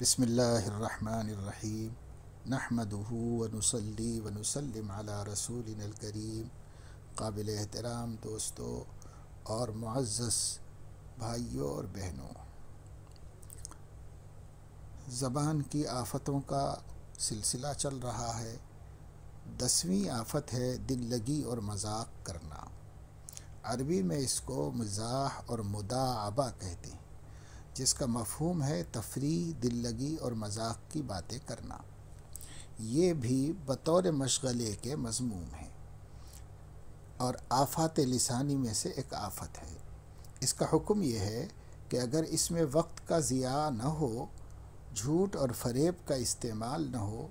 बसमीम नहमदूनसली वनसलम रसूलकरीम काबिल एहतराम दोस्तों और मुआज़ भाइयों और बहनों ज़बान की आफतों का सिलसिला चल रहा है दसवीं आफत है दिल लगी और मजाक करना अरबी में इसको मजाक और मुदाबा कहते हैं जिसका मफहम है तफरी दिल लगी और मजाक की बातें करना ये भी बतौर मशगले के मजमूम है और आफात लसानी में से एक आफत है इसका हुक्म यह है कि अगर इसमें वक्त का ज़िया न हो झूठ और फरेब का इस्तेमाल न हो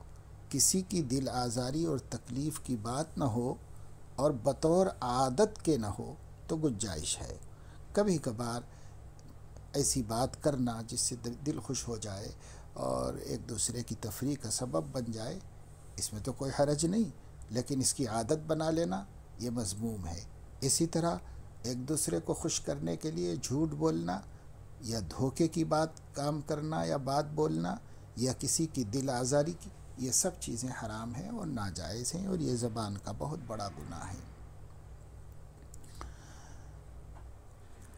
किसी की दिल आज़ारी और तकलीफ़ की बात न हो और बतौर आदत के न हो तो गुंजाइश है कभी कभार ऐसी बात करना जिससे दिल खुश हो जाए और एक दूसरे की तफरी का सबब बन जाए इसमें तो कोई हरज नहीं लेकिन इसकी आदत बना लेना ये मजमूम है इसी तरह एक दूसरे को खुश करने के लिए झूठ बोलना या धोखे की बात काम करना या बात बोलना या किसी की दिल आज़ारी की ये सब चीज़ें हराम हैं और नाजायज़ हैं और ये ज़बान का बहुत बड़ा गुनाह है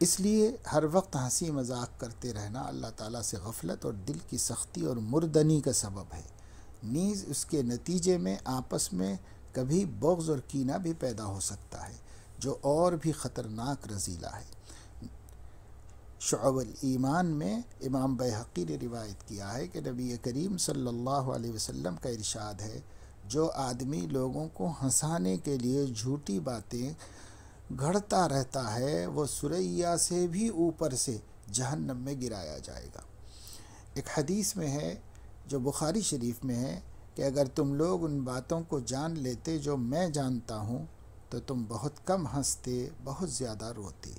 इसलिए हर वक्त हंसी मजाक करते रहना अल्लाह ताला से गफलत और दिल की सख्ती और मुर्दनी का सबब है नीज़ उसके नतीजे में आपस में कभी बग्ज़ और कीना भी पैदा हो सकता है जो और भी ख़तरनाक रजीला है शुअल ईमान में इमाम बहकी ने रिवायत किया है कि नबी करीम सल्लल्लाहु अलैहि वसल्लम का इरशाद है जो आदमी लोगों को हंसाने के लिए झूठी बातें घड़ता रहता है वह सुरैया से भी ऊपर से जहन्नम में गिराया जाएगा एक हदीस में है जो बुखारी शरीफ में है कि अगर तुम लोग उन बातों को जान लेते जो मैं जानता हूँ तो तुम बहुत कम हंसते बहुत ज़्यादा रोते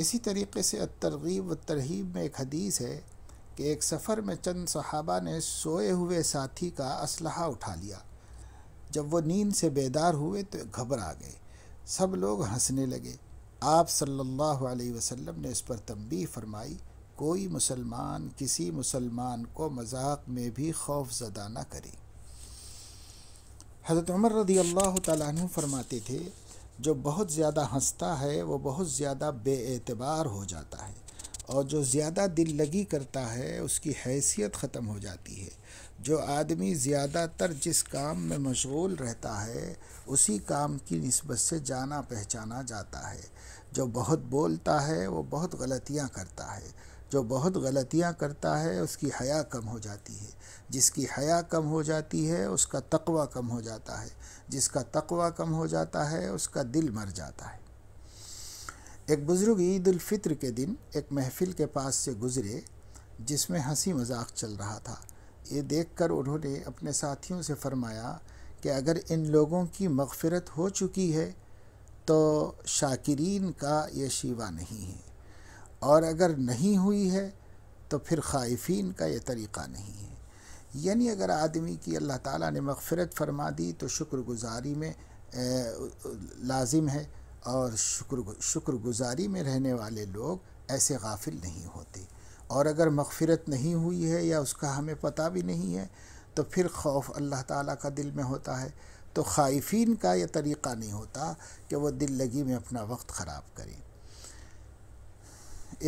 इसी तरीके से तरगीब व तरहीब में एक हदीस है कि एक सफ़र में चंद सहाबा ने सोए हुए साथी का असलहा उठा लिया जब वो नींद से बेदार हुए तो घबरा गए सब लोग हंसने लगे आप सल्लल्लाहु अलैहि वसल्लम ने इस पर तंबी फरमाई कोई मुसलमान किसी मुसलमान को मजाक में भी खौफ ज़दा न करे हज़रत उमर रदी अल्लाह तु फरमाते थे जो बहुत ज़्यादा हंसता है वो बहुत ज़्यादा बेएतबार हो जाता है और जो ज़्यादा दिल लगी करता है उसकी हैसियत ख़त्म हो जाती है जो आदमी ज़्यादातर जिस काम में मशगूल रहता है उसी काम की नस्बत से जाना पहचाना जाता है जो बहुत बोलता है वो बहुत गलतियाँ करता है जो बहुत गलतियाँ करता है उसकी हया कम हो जाती है जिसकी हया कम हो जाती है उसका तकवा कम हो जाता है जिसका तकवा कम हो जाता है उसका दिल मर जाता है एक बुज़ुर्ग ईदालफ़ित्र के दिन एक महफ़िल के पास से गुज़रे जिसमें हंसी मजाक चल रहा था ये देखकर उन्होंने अपने साथियों से फरमाया कि अगर इन लोगों की मगफ़रत हो चुकी है तो शाकिरीन का ये शिवा नहीं है और अगर नहीं हुई है तो फिर खाइफीन का ये तरीक़ा नहीं है यानी अगर आदमी की अल्लाह ताला ने मगफ़रत फरमा दी तो शुक्रगुजारी में लाजिम है और शुक्र शुक्रगुजारी में रहने वाले लोग ऐसे गाफिल नहीं होते और अगर मगफरत नहीं हुई है या उसका हमें पता भी नहीं है तो फिर खौफ अल्लाह ताला का दिल में होता है तो खाइफिन का यह तरीक़ा नहीं होता कि वो दिल लगी में अपना वक्त ख़राब करें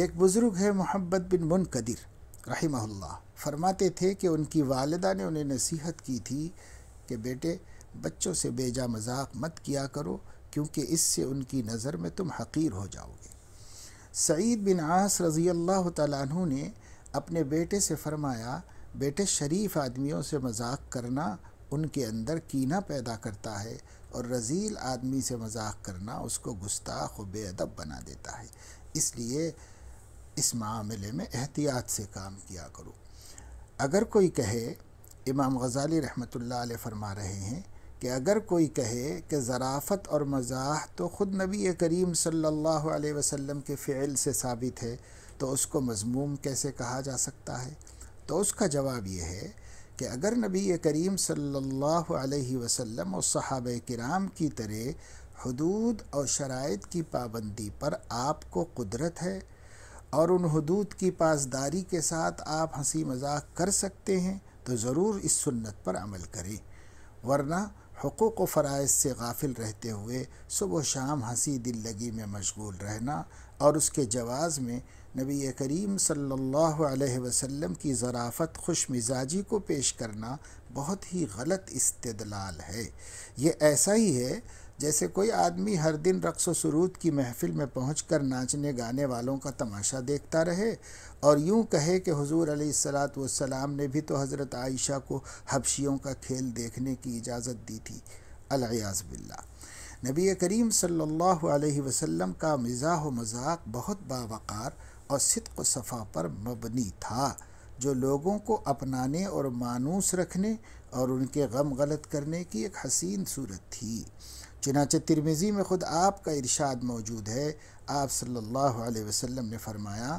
एक बुज़ुर्ग है मोहम्मद बिन मुनकदिर रहीमल्ला फरमाते थे कि उनकी वालदा ने उन्हें नसीहत की थी कि बेटे बच्चों से बेजा मजाक मत किया करो क्योंकि इससे उनकी नज़र में तुम हकीर हो जाओगे सईद बिन आस रज़ी अल्लाह तु ने अपने बेटे से फरमाया बेटे शरीफ आदमियों से मजाक करना उनके अंदर कीना पैदा करता है और रजील आदमी से मजाक करना उसको गुस्ताख और बेअदब बना देता है इसलिए इस मामले में एहतियात से काम किया करो अगर कोई कहे इमाम गज़ाली रहमत ला फरमा रहे हैं कि अगर कोई कहे कि ज़राफ़त और मज़ाह तो ख़ुद नबी करीम सल्लल्लाहु अलैहि वसल्लम के फ़िल से साबित है तो उसको मजमूम कैसे कहा जा सकता है तो उसका जवाब यह है कि अगर नबी करीम सल्लल्लाहु अलैहि वसल्लम और सहाब कराम की तरह हदूद और शराइत की पाबंदी पर आपको कुदरत है और उन हदूद की पासदारी के साथ आप हंसी मजाक कर सकते हैं तो ज़रूर इस सुन्नत पर अमल करें वरना हकूक़ व फ़रज़ से गाफिल रहते हुए सुबह शाम हंसी दिल लगी में मशगूल रहना और उसके जवाज़ में नबी करीम सल्लल्लाहु अलैहि वसल्लम की ज़राफ़त खुश मिजाजी को पेश करना बहुत ही गलत इस्तलाल है ये ऐसा ही है जैसे कोई आदमी हर दिन रक्स सरूद की महफिल में कर नाचने गाने वालों का तमाशा देखता रहे और यूं कहे कि हुजूर अलैहिस्सलात वसलाम ने भी तो हज़रत आयशा को हबशियों का खेल देखने की इजाज़त दी थी अलयाज बिल्ला नबी करीम सल्लल्लाहु अलैहि वसल्लम का मिजाह व मजाक बहुत बावकार और सिद्क सफ़ा पर मबनी था जो लोगों को अपनाने और मानूस रखने और उनके गम गलत करने की एक हसीन सूरत थी चनाच तिरमिज़ी में ख़ुद आपका इरशाद मौजूद है आप सल्लल्लाहु अलैहि वसल्लम ने फरमाया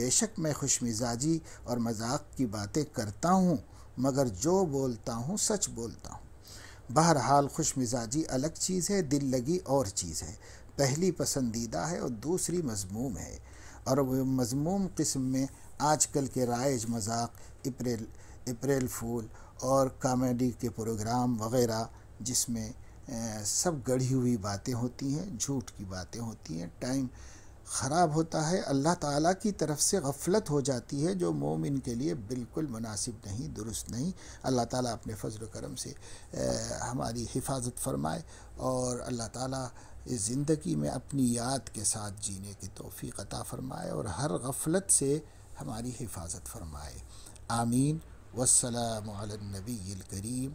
बेशक मैं खुश मिजाजी और मजाक की बातें करता हूँ मगर जो बोलता हूँ सच बोलता हूँ बहरहाल खुश मिजाजी अलग चीज़ है दिल लगी और चीज़ है पहली पसंदीदा है और दूसरी मजमूम है और वह मजमूम किस्म में आजकल के राइज मजाक अप्रैल अप्रैल फूल और कामेडी के प्रोग्राम वगैरह जिसमें सब गढ़ी हुई बातें होती हैं झूठ की बातें होती हैं टाइम ख़राब होता है अल्लाह ताला की तरफ से गफलत हो जाती है जो मोमिन के लिए बिल्कुल मुनासिब नहीं दुरुस्त नहीं अल्लाह ताला अपने फजल करम से हमारी हिफाजत फरमाए और अल्लाह ताला इस ज़िंदगी में अपनी याद के साथ जीने की तोफ़ी अता फ़रमाए और हर गफलत से हमारी हिफाजत फरमाए आमीन वसलाम नबी करीम